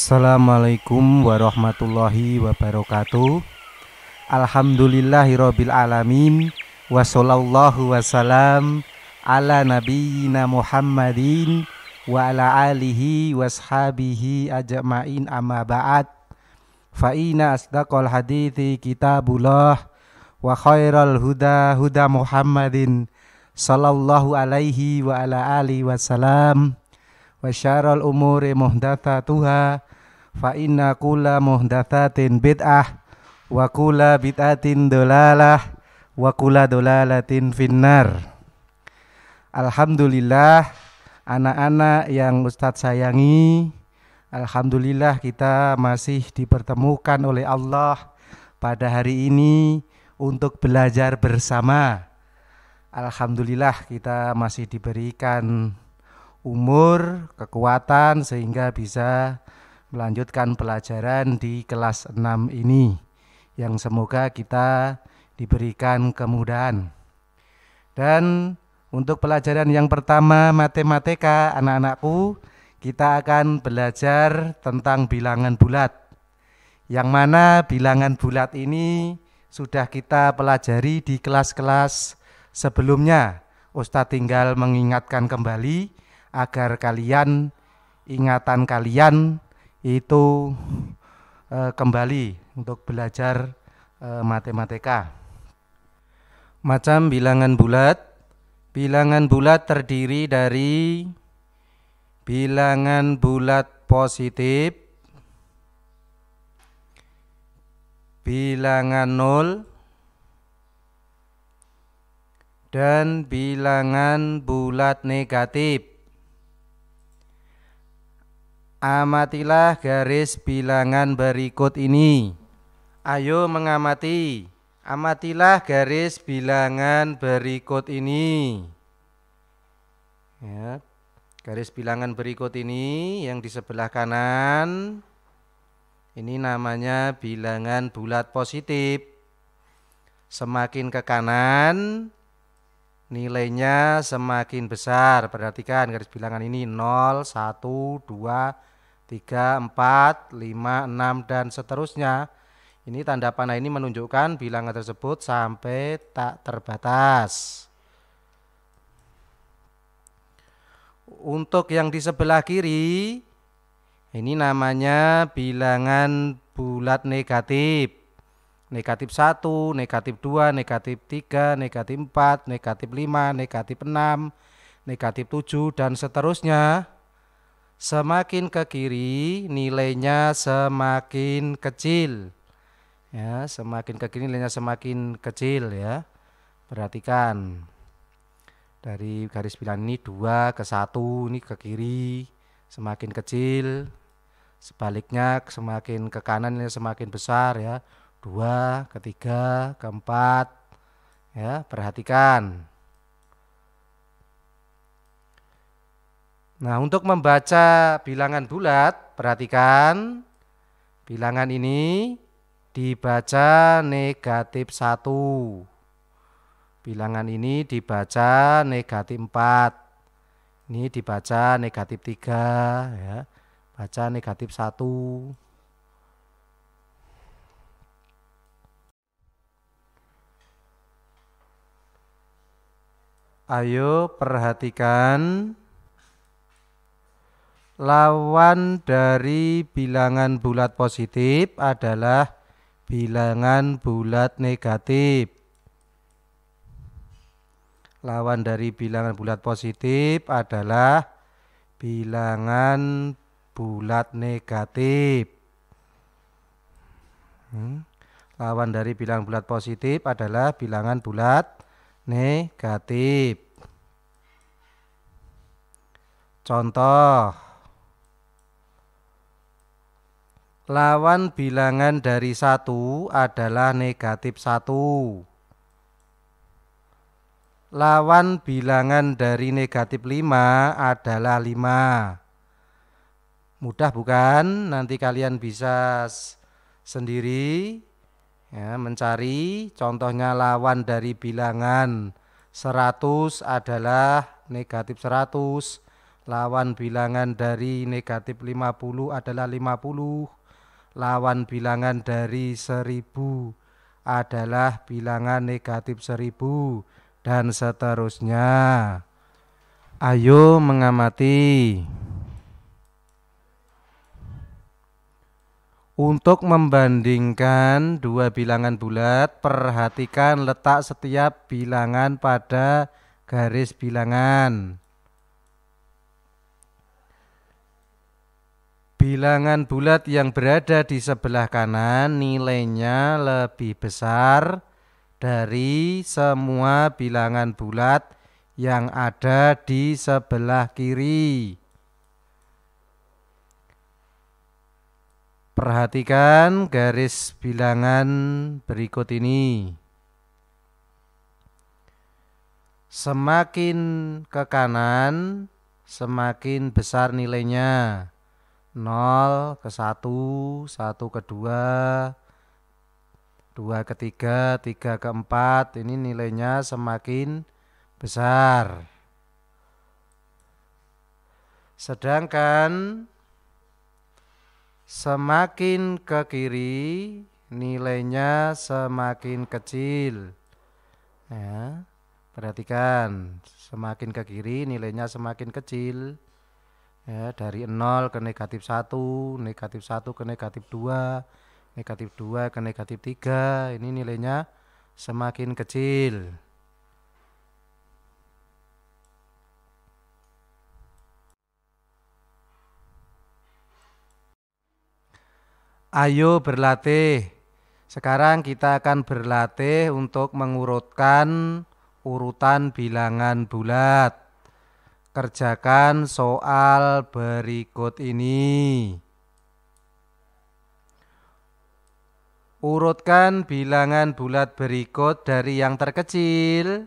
Assalamualaikum warahmatullahi wabarakatuh Alhamdulillahirabbil alamin Wassalallahu wasalam ala nabiyina Muhammadin wa ala alihi washabihi ajma'in amma ba'd fa inna asdaqal hadithi kitabullah wa khairal huda huda Muhammadin sallallahu alaihi wa ala alihi wasalam wa syaral umuri muhdatsatuha fa inna kula muhdatsatin bid'ah wa kula bid'atin dolalah wa kula dolalatin finnar Alhamdulillah anak-anak yang Ustadz sayangi Alhamdulillah kita masih dipertemukan oleh Allah pada hari ini untuk belajar bersama Alhamdulillah kita masih diberikan umur, kekuatan sehingga bisa melanjutkan pelajaran di kelas 6 ini yang semoga kita diberikan kemudahan. Dan untuk pelajaran yang pertama matematika anak-anakku, kita akan belajar tentang bilangan bulat. Yang mana bilangan bulat ini sudah kita pelajari di kelas-kelas sebelumnya. Ustadz tinggal mengingatkan kembali agar kalian ingatan kalian itu e, kembali untuk belajar e, matematika. Macam bilangan bulat. Bilangan bulat terdiri dari bilangan bulat positif, bilangan nol, dan bilangan bulat negatif. Amatilah garis bilangan berikut ini. Ayo mengamati. Amatilah garis bilangan berikut ini. Ya. Garis bilangan berikut ini yang di sebelah kanan ini namanya bilangan bulat positif. Semakin ke kanan nilainya semakin besar. Perhatikan garis bilangan ini 0 1 2 3, 4, 5, 6, dan seterusnya. Ini tanda panah ini menunjukkan bilangan tersebut sampai tak terbatas. Untuk yang di sebelah kiri, ini namanya bilangan bulat negatif. Negatif 1, negatif 2, negatif 3, negatif 4, negatif 5, negatif 6, negatif 7, dan seterusnya. Semakin ke kiri nilainya semakin kecil. Ya, semakin ke kiri nilainya semakin kecil ya. Perhatikan. Dari garis bilangan ini 2 ke satu ini ke kiri semakin kecil. Sebaliknya semakin ke kanan ini semakin besar ya. 2, ketiga, keempat. Ya, perhatikan. Nah, untuk membaca bilangan bulat, perhatikan bilangan ini dibaca negatif 1. Bilangan ini dibaca negatif 4. Ini dibaca negatif 3. Ya. Baca negatif 1. Ayo perhatikan lawan dari bilangan bulat positif adalah bilangan bulat negatif. Lawan dari bilangan bulat positif adalah bilangan bulat negatif. Hmm. Lawan dari bilangan bulat positif adalah bilangan bulat negatif. Contoh Lawan bilangan dari satu adalah negatif satu. Lawan bilangan dari negatif lima adalah lima. Mudah bukan? Nanti kalian bisa sendiri ya, mencari contohnya lawan dari bilangan 100 adalah negatif 100 lawan bilangan dari negatif 50 adalah 50 lawan bilangan dari seribu adalah bilangan negatif seribu dan seterusnya. Ayo mengamati. Untuk membandingkan dua bilangan bulat, perhatikan letak setiap bilangan pada garis bilangan. Bilangan bulat yang berada di sebelah kanan nilainya lebih besar dari semua bilangan bulat yang ada di sebelah kiri. Perhatikan garis bilangan berikut ini. Semakin ke kanan, semakin besar nilainya 0 ke 1, 1 ke 2, 2 ke 3, 3 ke 4. Ini nilainya semakin besar. Sedangkan semakin ke kiri nilainya semakin kecil. Ya, perhatikan, semakin ke kiri nilainya semakin kecil ya dari 0 ke negatif 1 negatif 1 ke negatif 2 negatif 2 ke negatif 3 ini nilainya semakin kecil Ayo berlatih Sekarang kita akan berlatih untuk mengurutkan urutan bilangan bulat Kerjakan soal berikut ini. Urutkan bilangan bulat berikut dari yang terkecil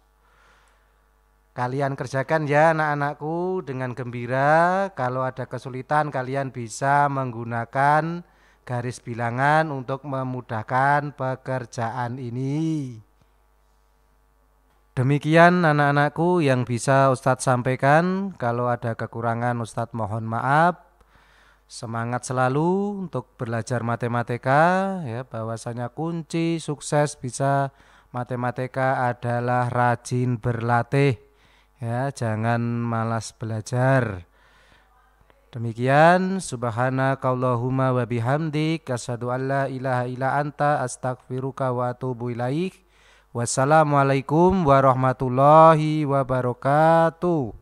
Kalian kerjakan ya anak-anakku dengan gembira. Kalau ada kesulitan kalian bisa menggunakan garis bilangan untuk memudahkan pekerjaan ini. Demikian anak-anakku yang bisa Ustadz sampaikan. Kalau ada kekurangan Ustadz mohon maaf. Semangat selalu untuk belajar matematika ya bahwasanya kunci sukses bisa matematika adalah rajin berlatih. Ya, jangan malas belajar. Demikian subhanakallahumma wa bihamdik asyhadu an ilaha illa anta astaghfiruka wa atubu ilaik. Wassalamualaikum warahmatullahi wabarakatuh.